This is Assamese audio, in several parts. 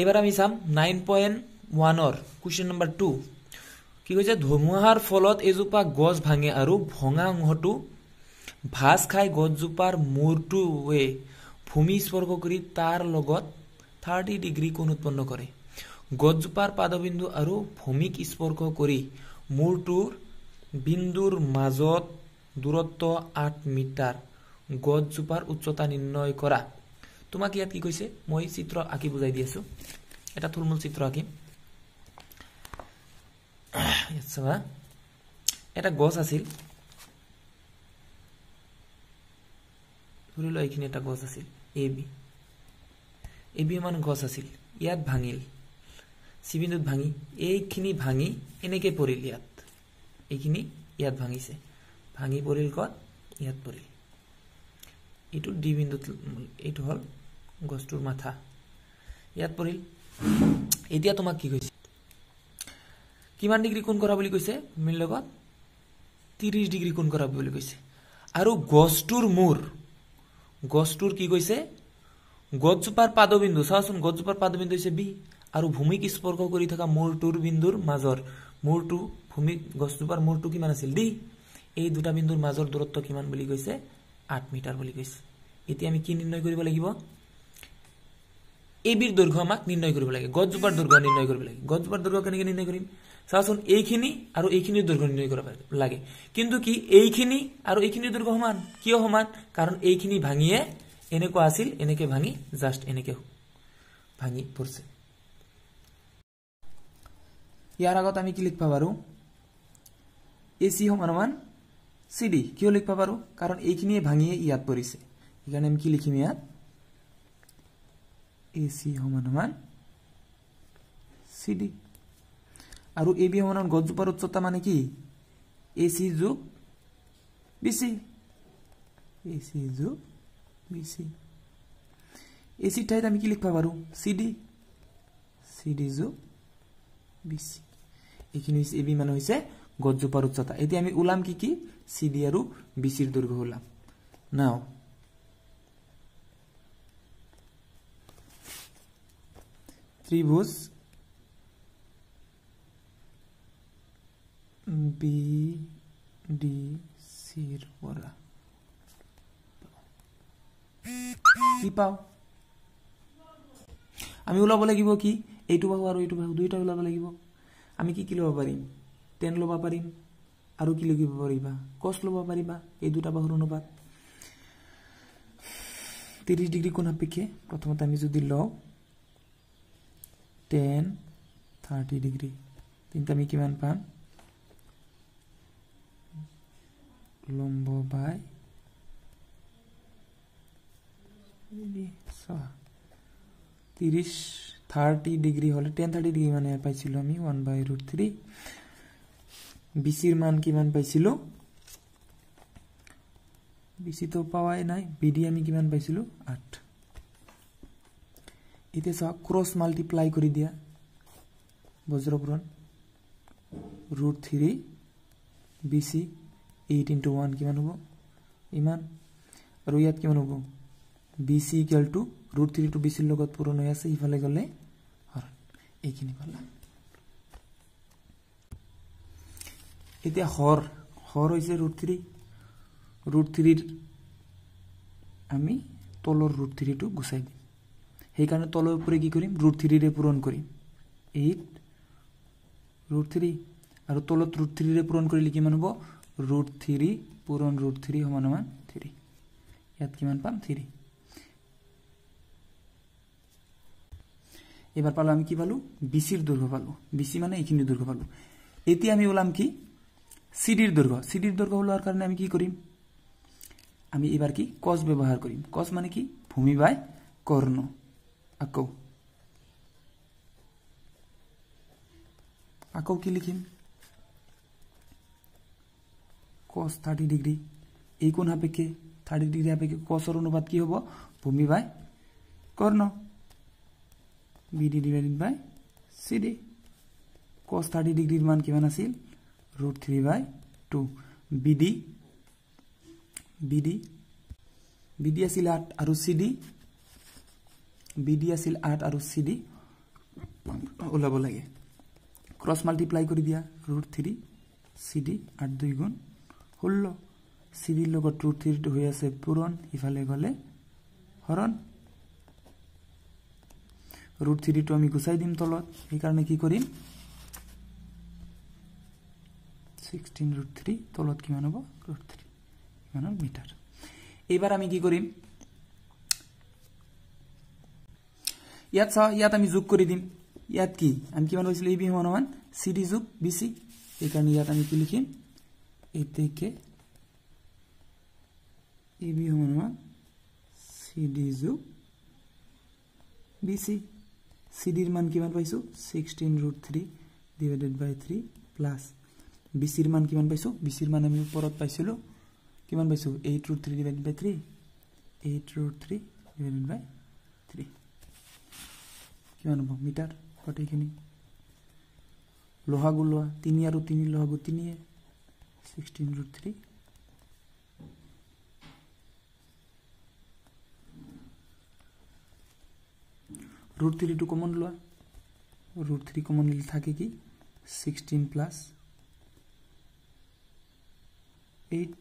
এবাৰ আমি চাম নাইন পয়েন্ট ওয়ানৰ কুৱেশ্যন নম্বৰ টু কি কৈছে ধুমুহাৰ ফলত এজোপা গছ ভাঙে আৰু ভঙা অংশটো ভাজ খাই গছজোপাৰ মূৰটোৱে ভূমি স্পৰ্শ কৰি তাৰ লগত থাৰ্টি ডিগ্ৰী কোণ উৎপন্ন কৰে গছজোপাৰ পাদবিন্দু আৰু ভূমিক স্পৰ্শ কৰি মূৰটোৰ বিন্দুৰ মাজত দূৰত্ব আঠ মিটাৰ গছজোপাৰ উচ্চতা নিৰ্ণয় কৰা তোমাক ইয়াত কি কৈছে মই চিত্ৰ আঁকি বুজাই দি আছো এটা থুলমূল চিত্ৰ আঁকিম চাবা এটা গছ আছিল ধৰি লোৱা এইখিনি এটা গছ আছিল এ বি এ বি মান গছ আছিল ইয়াত ভাঙিল চিবিন্দুত ভাঙি এইখিনি ভাঙি এনেকে পৰিল ইয়াত এইখিনি ইয়াত ভাঙিছে ভাঙি পৰিল কত ইয়াত পৰিল এইটো দ্বিবিন্দুত এইটো হ'ল গছটোৰ মাথা ইয়াত পৰিল এতিয়া তোমাক কি কৈছে কিমান ডিগ্ৰী কোন কৰা বুলি কৈছে মিল লগত ত্ৰিছ ডিগ্ৰী কোন কৰা বুলি কৈছে আৰু গছটোৰ মূৰ গছটোৰ কি কৈছে গছজোপাৰ পাদবিন্দু চাওচোন গছজোপাৰ পাদবিন্দু হৈছে বি আৰু ভূমিক স্পৰ্শ কৰি থকা মূৰটোৰ বিন্দুৰ মাজৰ মূৰটো ভূমিক গছজোপাৰ মূৰটো কিমান আছিল দি এই দুটা বিন্দুৰ মাজৰ দূৰত্ব কিমান বুলি কৈছে আঠ মিটাৰ বুলি কৈছে এতিয়া আমি কি নিৰ্ণয় কৰিব লাগিব এইবিধ দৈৰ্ঘ্য আমাক নিৰ্ণয় কৰিব লাগে গছজোপাৰ দৈৰ্ঘ্য নিৰ্ণয় কৰিব লাগে গছজোপাৰ দৈৰ্ঘ্য কেনেকে নিৰ্ণয় কৰিম চাওচোন এইখিনি আৰু এইখিনি দৈৰ্ঘ্য নিৰ্ণয় কৰিব লাগে কিন্তু কি এইখিনি আৰু এইখিনি দৈৰ্ঘ্য সমান কিয় সমান কাৰণ এইখিনি ভাঙিয়ে এনেকুৱা আছিল এনেকে ভাঙি জাষ্ট এনেকে ভাঙি পৰিছে ইয়াৰ আগত আমি কি লিখিব পাৰো এ চি সমান সমান চি ডি কিয় লিখিব পাৰো কাৰণ এইখিনিয়ে ভাঙিয়ে ইয়াত পৰিছে সেইকাৰণে আমি কি লিখিম ইয়াত AC সমান CD আৰু AB সমান গছজোপাৰ উচ্চতা মানে কি AC যোগ BC AC যোগ BC AC ঠাইত আমি কি লিখিব পাৰোঁ CD CD যোগ BC এইখিনি হৈছে এবি মানে হৈছে গছজোপাৰ উচ্চতা এতিয়া আমি ওলাম কি কি চি ডি আৰু বি চিৰ দৈৰ্ঘ্য ওলাম নাও ত্ৰিভুজ বি ডি চিৰ পৰা কি এইটো পাওঁ আৰু এইটো পাওঁ দুয়োটা ওলাব লাগিব আমি কি কি ল'ব পাৰিম টেন ল'ব পাৰিম আৰু কি লিখিব পাৰিবা কচ ল'ব পাৰিবা এই দুটা বাহুৰ অনুপাত ত্ৰিছ ডিগ্ৰী কোন সাপেক্ষে প্ৰথমতে আমি যদি লওঁ টেন থাৰ্টি ডিগ্ৰী তেন্তে আমি কিমান পাম লম্ব বাই ত্ৰিছ থাৰ্টি ডিগ্ৰী হ'লে টেন থাৰ্টি ডিগ্ৰী মানে পাইছিলোঁ আমি ওৱান বাই ৰুট থ্ৰী বিচিৰ মান কিমান পাইছিলোঁ বি পোৱাই নাই বি ডি আমি কিমান পাইছিলোঁ আঠ इतने क्रस माल्टिप्लाई कर दिया बज्रपुरण रुट थ्री बि सीट इंटू वन कि हम इन और इतना कि हम बि सिकल टू रुट थ्री टू बी सर पूरण इफाले गरण ये पाल इतना हर हर से रुट थ्री रुट थ्री आम तलर रुट थ्री टू गुसा दी সেইকাৰণে তলৰ ওপৰে কি কৰিম ৰুট থ্ৰীৰে পূৰণ কৰিম এইট ৰুট থ্ৰী আৰু তলত ৰুট থ্ৰীৰে পূৰণ কৰিলে কিমান হ'ব ৰুট থ্ৰী পূৰণ ৰুট থ্ৰী সমান সমান থ্ৰী ইয়াত কিমান পাম থ্ৰী এইবাৰ পালোঁ আমি কি পালোঁ বি চিৰ দৈৰ্ঘ পালোঁ বি চি মানে এইখিনি দৈৰ্ঘ পালোঁ এতিয়া আমি ওলাম কি চিডিৰ দৈৰ্ঘ চিডিৰ দৈৰ্ঘ ওলোৱাৰ কাৰণে আমি কি কৰিম আমি এইবাৰ কি কচ ব্যৱহাৰ কৰিম কচ মানে কি ভূমি বাই কৰ্ণ A câu A câu kia lịch cos 30 degree এই কোণ হাপেকে 30 ডিগ্রি হাপেকে cos এর অনুপাত কি হবো ভূমি বাই কর্ণ bd divided by cd cos 30 ডিগ্রির মান কি মান আছিল √3 বাই 2 bd bd bd আছিল 8 আর cd বিডি আছিল আৰ্ট আৰু চি ডি ওলাব লাগে ক্ৰছ মাল্টিপ্লাই কৰি দিয়া ৰুট থ্ৰী চি ডি আৰ্ট দুই গুণ ষোল্ল চি ডিৰ লগত ৰুট থ্ৰীটো হৈ আছে পূৰণ সিফালে গ'লে হৰণ ৰুট থ্ৰীটো আমি গুচাই দিম তলত সেইকাৰণে কি কৰিম ছিক্সটিন ৰুট থ্ৰী তলত কিমান হ'ব ৰুট থ্ৰী কিমান হ'ল মিটাৰ এইবাৰ আমি কি কৰিম ইয়াত চাওঁ ইয়াত আমি যোগ কৰি দিম ইয়াত কি আমি কিমান লৈছিলোঁ এ বি সমান সমান চি ডি যোগ বি চি সেইকাৰণে ইয়াত আমি কি লিখিম এতেকে এ বি সমান সমান চি ডি যোগ বি চি চি ডিৰ মান কিমান পাইছোঁ sixteen root three divided by three plus B চিৰ মান কিমান পাইছোঁ বি চিৰ মান আমি ওপৰত পাইছিলোঁ কিমান পাইছোঁ eight root three divided by three eight root three divided by three কিমান হ'ব মিটাৰ গোটেইখিনি লোহা গুলোৱা তিনি আৰু তিনি লোহা গু তিনিয়ে ছিক্সটিন ৰুট থ্ৰী ৰুট থ্ৰীটো কমন লোৱা ৰুট থ্ৰী কমন থাকে কি ছিক্সটিন প্লাছ এইট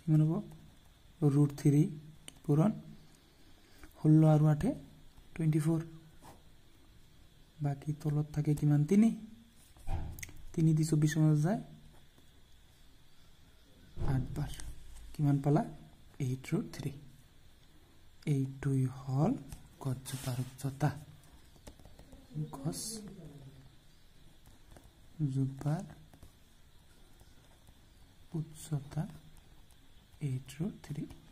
কিমান হ'ব রুট থ্রি পূরণ ষোল্ল আৰু আঠে টুৱেণ্টি ফ'ৰ বাকী তলত থাকে কিমান তিনি তিনি দি চৌব্বিছ মানত যায় আঠবাৰ কিমান পালা এইট ৰুট থ্ৰী এইটোই হ'ল গছজোপাৰ উচ্চতা গছ জোপাৰ উচ্চতা 8 root 3